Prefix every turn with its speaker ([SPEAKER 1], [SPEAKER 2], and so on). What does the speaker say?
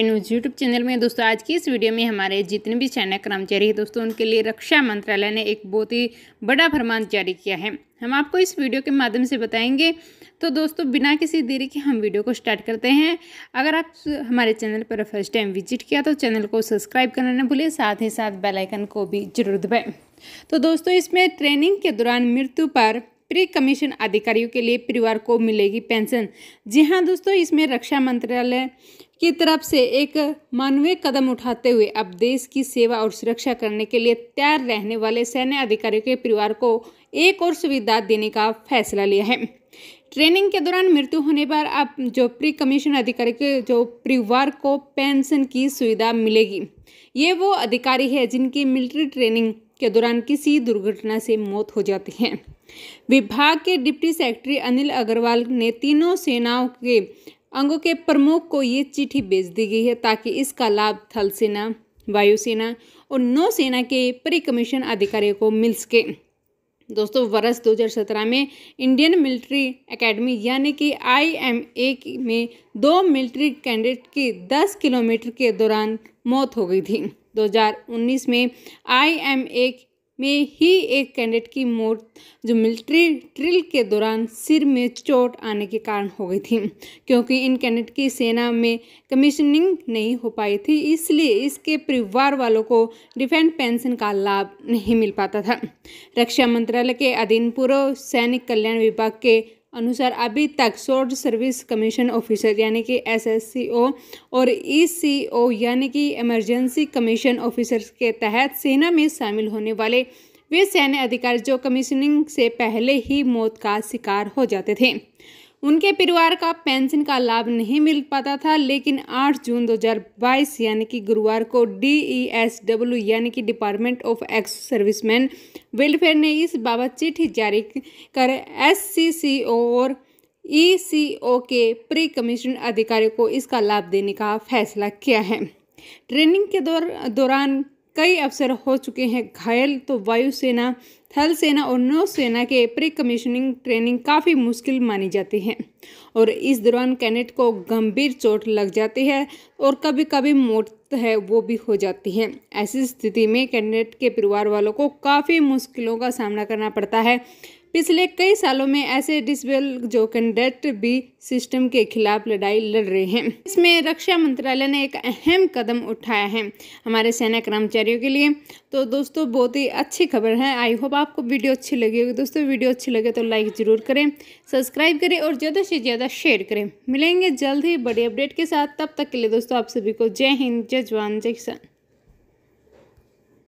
[SPEAKER 1] news YouTube channel में दोस्तों आज की इस वीडियो में हमारे जितने भी सैन्य कर्मचारी हैं दोस्तों उनके लिए रक्षा मंत्रालय ने एक बहुत ही बड़ा फरमान जारी किया है हम आपको इस वीडियो के माध्यम से बताएंगे तो दोस्तों बिना किसी देरी के हम वीडियो को स्टार्ट करते हैं अगर आप हमारे चैनल पर फर्स्ट टाइम विजिट किया तो चैनल को सब्सक्राइब करना ना भूलें साथ ही साथ बेलाइकन को भी जरूर दबाएँ तो दोस्तों इसमें ट्रेनिंग के दौरान मृत्यु पर प्री कमीशन अधिकारियों के लिए परिवार को मिलेगी पेंशन जी हाँ दोस्तों इसमें रक्षा मंत्रालय की तरफ से एक मानवीय कदम उठाते हुए अब देश की सेवा और सुरक्षा करने के लिए तैयार रहने वाले सैन्य अधिकारियों के परिवार को एक और सुविधा देने का फैसला लिया है ट्रेनिंग के दौरान मृत्यु होने पर अब जो प्री कमीशन अधिकारी के जो परिवार को पेंशन की सुविधा मिलेगी ये वो अधिकारी है जिनकी मिलिट्री ट्रेनिंग के दौरान किसी दुर्घटना से मौत हो जाती है विभाग के डिप्टी सेक्रेटरी अनिल अग्रवाल ने तीनों सेनाओं के अंगों के प्रमुख को ये चिट्ठी भेज दी गई है ताकि इसका लाभ थल सेना वायुसेना और नौसेना के परी कमीशन अधिकारियों को मिल सके दोस्तों वर्ष 2017 में इंडियन मिलिट्री एकेडमी यानी कि आईएमए में दो मिलिट्री कैंडिडेट की 10 किलोमीटर के दौरान मौत हो गई थी 2019 में आईएमए में ही एक कैंडिडेट की मौत जो मिलिट्री ट्रिल के दौरान सिर में चोट आने के कारण हो गई थी क्योंकि इन कैंडिडेट की सेना में कमीशनिंग नहीं हो पाई थी इसलिए इसके परिवार वालों को डिफेंस पेंशन का लाभ नहीं मिल पाता था रक्षा मंत्रालय के अधीन पूर्व सैनिक कल्याण विभाग के अनुसार अभी तक शॉर्ट सर्विस कमीशन ऑफिसर यानी कि एसएससीओ और ईसीओ e यानी कि इमरजेंसी कमीशन ऑफिसर्स के तहत सेना में शामिल होने वाले वे सैन्य अधिकारी जो कमीशनिंग से पहले ही मौत का शिकार हो जाते थे उनके परिवार का पेंशन का लाभ नहीं मिल पाता था लेकिन 8 जून 2022 यानी कि गुरुवार को डीईएसडब्ल्यू e यानी कि department of ex serviceman welfare ने इस बाबत चिट्ठी जारी कर एससीसीओ और ईसीओ e के प्री कमीशन अधिकारी को इसका लाभ देने का फैसला किया है ट्रेनिंग के दौर दौरान कई अफसर हो चुके हैं घायल तो वायुसेना थल सेना और नौसेना के प्री कमीशनिंग ट्रेनिंग काफ़ी मुश्किल मानी जाती है और इस दौरान कैनेट को गंभीर चोट लग जाती है और कभी कभी मौत है वो भी हो जाती है ऐसी स्थिति में कैनेट के परिवार वालों को काफ़ी मुश्किलों का सामना करना पड़ता है पिछले कई सालों में ऐसे डिसबल जो कैंडेट भी सिस्टम के खिलाफ लड़ाई लड़ रहे हैं इसमें रक्षा मंत्रालय ने एक अहम कदम उठाया है हमारे सेना कर्मचारियों के लिए तो दोस्तों बहुत ही अच्छी खबर है आई होप आपको वीडियो अच्छी लगी होगी दोस्तों वीडियो अच्छी लगे तो लाइक ज़रूर करें सब्सक्राइब करें और ज़्यादा से ज़्यादा शेयर करें मिलेंगे जल्द ही बड़ी अपडेट के साथ तब तक के लिए दोस्तों आप सभी को जय हिंद जय जवान जय किसान